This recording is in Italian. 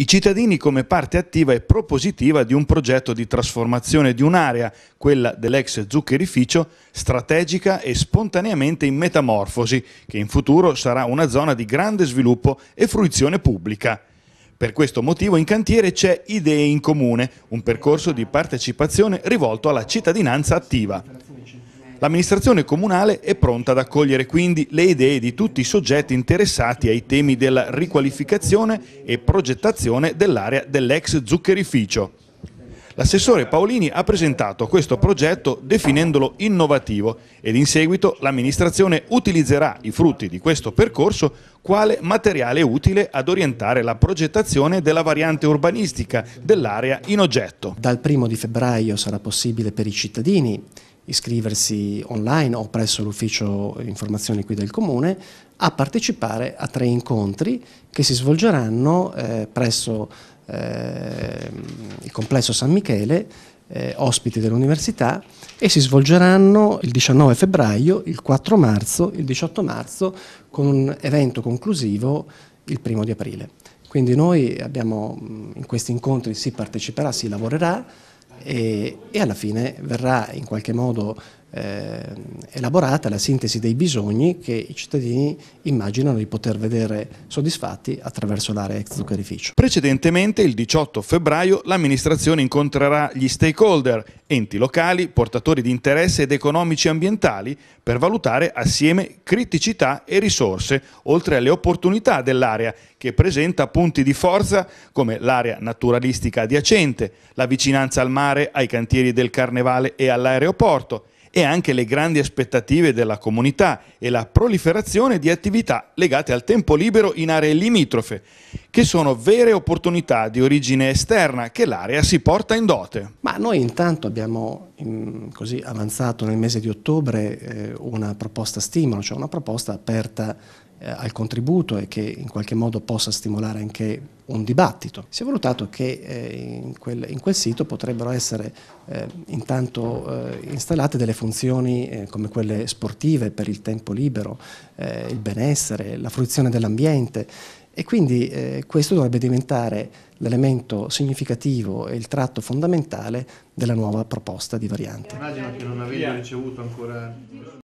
I cittadini come parte attiva e propositiva di un progetto di trasformazione di un'area, quella dell'ex zuccherificio, strategica e spontaneamente in metamorfosi, che in futuro sarà una zona di grande sviluppo e fruizione pubblica. Per questo motivo in cantiere c'è Idee in Comune, un percorso di partecipazione rivolto alla cittadinanza attiva. L'amministrazione comunale è pronta ad accogliere quindi le idee di tutti i soggetti interessati ai temi della riqualificazione e progettazione dell'area dell'ex zuccherificio. L'assessore Paolini ha presentato questo progetto definendolo innovativo ed in seguito l'amministrazione utilizzerà i frutti di questo percorso quale materiale utile ad orientare la progettazione della variante urbanistica dell'area in oggetto. Dal primo di febbraio sarà possibile per i cittadini iscriversi online o presso l'ufficio informazioni qui del Comune a partecipare a tre incontri che si svolgeranno eh, presso eh, il complesso San Michele, eh, ospiti dell'università, e si svolgeranno il 19 febbraio, il 4 marzo, il 18 marzo, con un evento conclusivo il primo di aprile. Quindi noi abbiamo, mm, in questi incontri si parteciperà, si lavorerà e, e alla fine verrà in qualche modo eh, elaborata la sintesi dei bisogni che i cittadini immaginano di poter vedere soddisfatti attraverso l'area ex zuccherificio. Precedentemente, il 18 febbraio, l'amministrazione incontrerà gli stakeholder, enti locali, portatori di interesse ed economici e ambientali per valutare assieme criticità e risorse, oltre alle opportunità dell'area che presenta punti di forza come l'area naturalistica adiacente, la vicinanza al mare, ai cantieri del Carnevale e all'aeroporto, e anche le grandi aspettative della comunità e la proliferazione di attività legate al tempo libero in aree limitrofe che sono vere opportunità di origine esterna che l'area si porta in dote. Ma noi intanto abbiamo così avanzato nel mese di ottobre eh, una proposta stimolo, cioè una proposta aperta eh, al contributo e che in qualche modo possa stimolare anche un dibattito. Si è valutato che eh, in, quel, in, quel, sito potrebbero essere eh, intanto eh, installate delle funzioni come quelle sportive per il tempo libero, il benessere, la fruizione dell'ambiente e quindi eh, questo dovrebbe diventare l'elemento significativo e il tratto fondamentale della nuova proposta di variante. Immagino che non avendo ricevuto ancora...